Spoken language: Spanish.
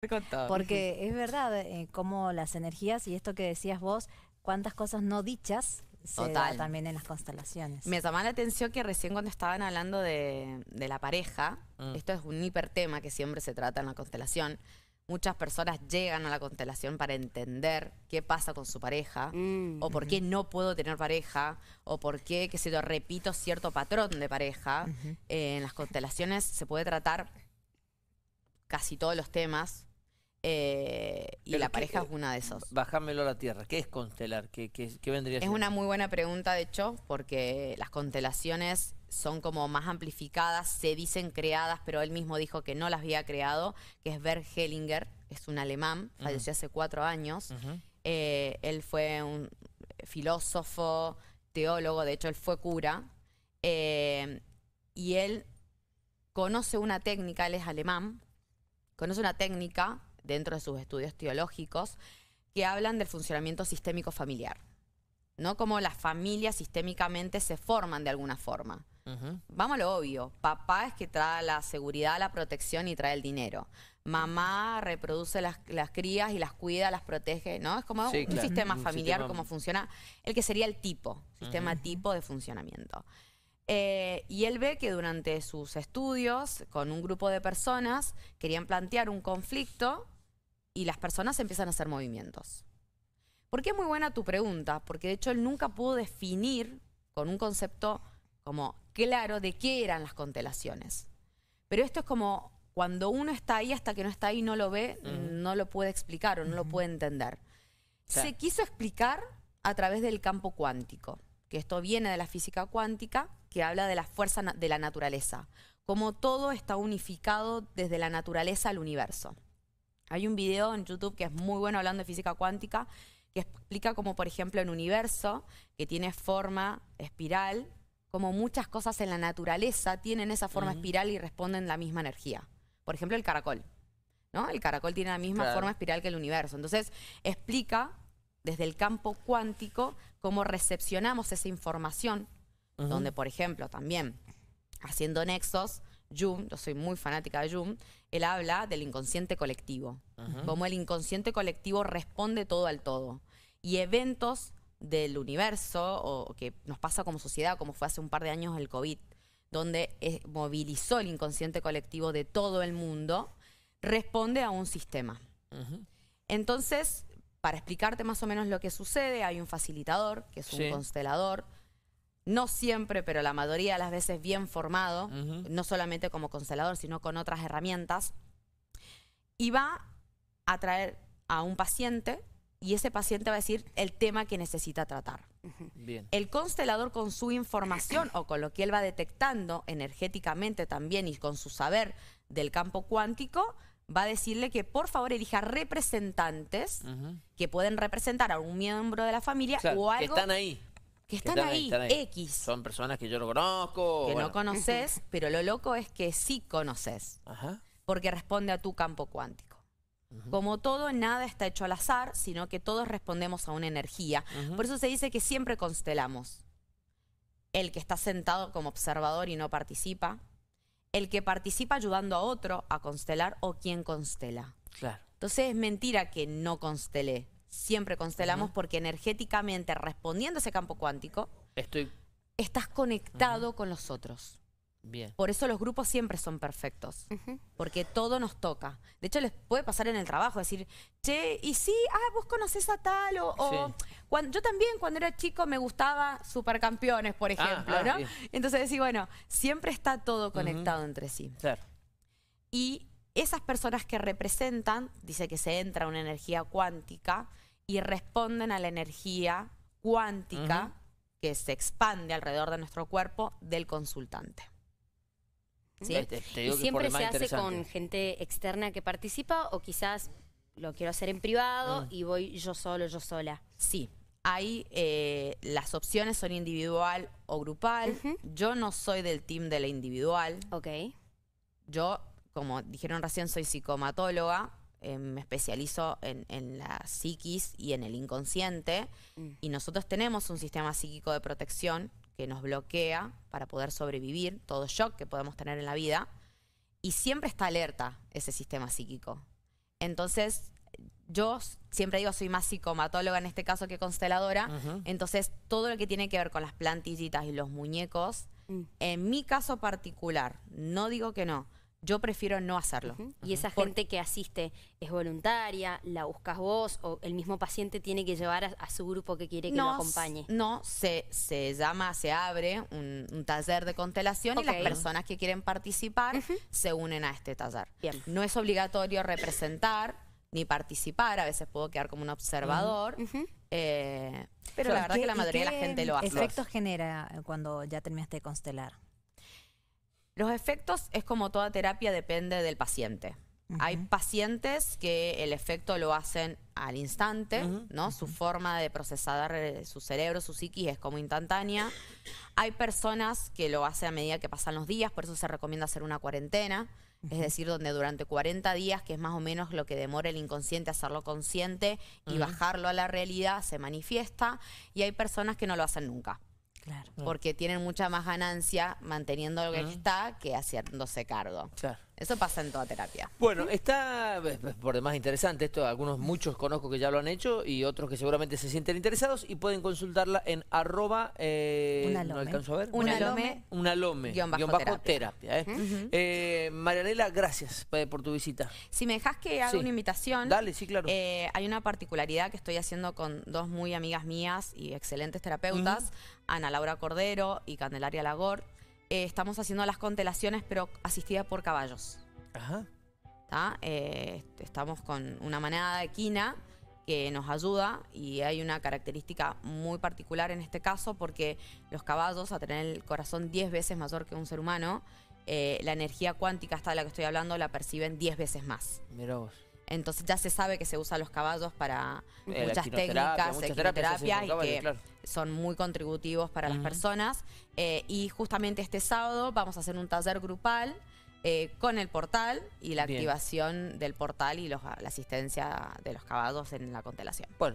Porque es verdad, eh, como las energías y esto que decías vos, cuántas cosas no dichas se Da también en las constelaciones. Me llamó la atención que recién cuando estaban hablando de, la pareja, mm. esto es un hiper tema que siempre se trata en la constelación, muchas personas llegan a la constelación para entender qué pasa con su pareja, mm. o por qué no puedo tener pareja, o por qué, que se lo repito, cierto patrón de pareja. Eh, en las constelaciones se puede tratar casi todos los temas, eh, y la pareja eh, es una de esos. Bájamelo a la tierra. ¿Qué es constelar? ¿Qué, qué, a vendría Es una muy buena pregunta, de hecho, porque las constelaciones son como más amplificadas, se dicen creadas, pero él mismo dijo que no las había creado, que es Bert Hellinger, es un alemán, falleció hace cuatro años. Eh, él fue un filósofo, teólogo, de hecho él fue cura, y él conoce una técnica, él es alemán, conoce una técnica dentro de sus estudios teológicos que hablan del funcionamiento sistémico familiar, ¿no? como las familias sistémicamente se forman de alguna forma. Vamos a lo obvio, papá es que trae la seguridad, la protección y trae el dinero. Mamá reproduce las, crías y las cuida, las protege, ¿no? Es como un sistema familiar, como funciona, el que sería el tipo, sistema tipo de funcionamiento. Eh, y él ve que durante sus estudios, con un grupo de personas, querían plantear un conflicto y las personas empiezan a hacer movimientos. Porque es muy buena tu pregunta, porque de hecho él nunca pudo definir con un concepto como claro de qué eran las constelaciones. Pero esto es como cuando uno está ahí hasta que no está ahí no lo ve, no lo puede explicar o no lo puede entender. Se quiso explicar a través del campo cuántico, que esto viene de la física cuántica, que habla de la fuerza de la naturaleza, como todo está unificado desde la naturaleza al universo. Hay un video en YouTube que es muy bueno hablando de física cuántica, que explica cómo, por ejemplo, el universo, que tiene forma espiral, como muchas cosas en la naturaleza tienen esa forma espiral y responden la misma energía. Por ejemplo, el caracol. ¿no? El caracol tiene la misma forma espiral que el universo. Entonces, explica desde el campo cuántico cómo recepcionamos esa información, donde, por ejemplo, también haciendo nexos, yo soy muy fanática de Jung, él habla del inconsciente colectivo, como el inconsciente colectivo responde todo al todo. Y eventos del universo, o que nos pasa como sociedad, como fue hace un par de años el COVID, donde movilizó el inconsciente colectivo de todo el mundo, responde a un sistema. Entonces, para explicarte más o menos lo que sucede, hay un facilitador, que es un constelador, no siempre, pero la mayoría de las veces bien formado, no solamente como constelador, sino con otras herramientas, y va a traer a un paciente y ese paciente va a decir el tema que necesita tratar. El constelador con su información o con lo que él va detectando energéticamente también y con su saber del campo cuántico, va a decirle que por favor elija representantes que pueden representar a un miembro de la familia o, algo están ahí que están, ahí, X. Son personas que yo no conozco. Que no conoces, pero lo loco es que sí conoces. Porque responde a tu campo cuántico. Como todo, nada está hecho al azar, sino que todos respondemos a una energía. Por eso se dice que siempre constelamos. El que está sentado como observador y no participa. El que participa ayudando a otro a constelar o quien constela. Claro. Entonces es mentira que no constelé siempre constelamos porque energéticamente, respondiendo a ese campo cuántico, Estoy... estás conectado con los otros. Bien. Por eso los grupos siempre son perfectos, porque todo nos toca. De hecho, les puede pasar en el trabajo, decir, che, y sí, ah, vos conocés a tal, o, cuando, yo también cuando era chico me gustaba Supercampeones, por ah, ejemplo, ah, Entonces decir, bueno, siempre está todo conectado entre sí. Y esas personas que representan, dice que se entra una energía cuántica y responden a la energía cuántica que se expande alrededor de nuestro cuerpo del consultante. Este, ¿Y siempre se hace con gente externa que participa o quizás lo quiero hacer en privado mm. y voy yo solo, yo sola? Sí, hay eh, las opciones son individual o grupal. Yo no soy del team de la individual. Ok. Yo como dijeron recién, soy psicomatóloga, eh, me especializo en, en, la psiquis y en el inconsciente, mm. y nosotros tenemos un sistema psíquico de protección que nos bloquea para poder sobrevivir todo shock que podemos tener en la vida, y siempre está alerta ese sistema psíquico. Entonces, yo siempre digo, soy más psicomatóloga en este caso que consteladora, entonces todo lo que tiene que ver con las plantillitas y los muñecos, mm. en mi caso particular, no digo que no, yo prefiero no hacerlo. y esa gente que asiste es voluntaria, la buscas vos o el mismo paciente tiene que llevar a, su grupo que quiere que lo acompañe. No, se, se llama, se abre un, taller de constelación y las personas que quieren participar se unen a este taller. Bien. No es obligatorio representar ni participar, a veces puedo quedar como un observador. Eh, pero, la verdad que la mayoría de la gente lo hace. ¿Qué efectos genera cuando ya terminaste de constelar? Los efectos es como toda terapia, depende del paciente. Hay pacientes que el efecto lo hacen al instante, ¿no? Su forma de procesar eh, su cerebro, su psiquis es como instantánea. Hay personas que lo hacen a medida que pasan los días, por eso se recomienda hacer una cuarentena, es decir, donde durante 40 días, que es más o menos lo que demora el inconsciente hacerlo consciente y bajarlo a la realidad, se manifiesta. Y hay personas que no lo hacen nunca. Porque tienen mucha más ganancia manteniendo lo que está que haciéndose cargo. Eso pasa en toda terapia. Bueno, está eh, eh, por demás interesante esto. Algunos, muchos conozco que ya lo han hecho y otros que seguramente se sienten interesados y pueden consultarla en arroba... Eh, No alcanzo a ver. alome bajo, terapia. ¿eh? Marianela, gracias por tu visita. Si me dejas que haga una invitación. Dale, sí, claro. hay una particularidad que estoy haciendo con dos muy amigas mías y excelentes terapeutas, Ana Laura Cordero y Candelaria Lagor. Eh, estamos haciendo las constelaciones, pero asistidas por caballos. Ajá. Eh, estamos con una manada de quina que nos ayuda y hay una característica muy particular en este caso porque los caballos, a tener el corazón 10 veces mayor que un ser humano, eh, la energía cuántica de la que estoy hablando la perciben 10 veces más. Entonces ya se sabe que se usan los caballos para muchas técnicas, terapias, claro son muy contributivos para las personas. Eh, y justamente este sábado vamos a hacer un taller grupal eh, con el portal y la activación del portal y la asistencia de los caballos en la constelación. Bueno.